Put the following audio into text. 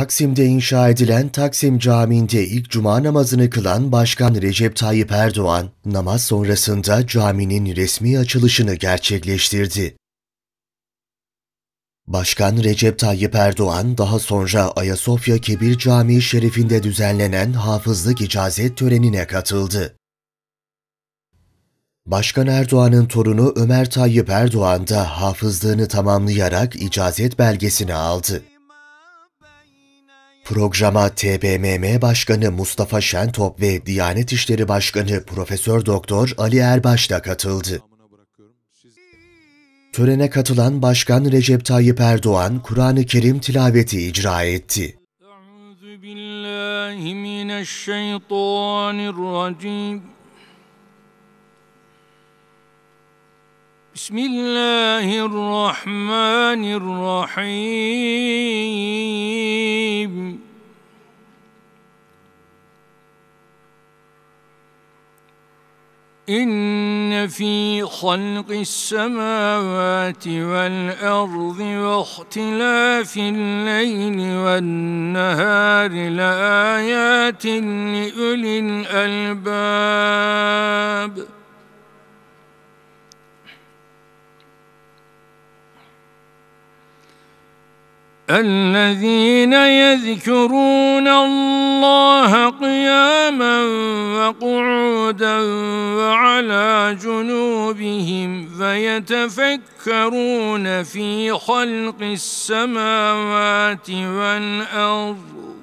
Taksim'de inşa edilen Taksim Camii'nde ilk cuma namazını kılan Başkan Recep Tayyip Erdoğan, namaz sonrasında caminin resmi açılışını gerçekleştirdi. Başkan Recep Tayyip Erdoğan daha sonra Ayasofya Kebir Camii Şerifinde düzenlenen hafızlık icazet törenine katıldı. Başkan Erdoğan'ın torunu Ömer Tayyip Erdoğan da hafızlığını tamamlayarak icazet belgesini aldı. Programa TBMM Başkanı Mustafa Şentop ve Diyanet İşleri Başkanı Profesör Doktor Ali Erbaş da katıldı. Törene katılan Başkan Recep Tayyip Erdoğan Kur'an-ı Kerim tilaveti icra etti. Euzubillahimineşşeytanirracim بسم الله الرحمن الرحيم إن في خلق السماوات والأرض واختلاف الليل والنهار لآيات لأولي الألباب الذين يذكرون الله قياما وقعودا وعلى جنوبهم فيتفكرون في خلق السماوات والأرض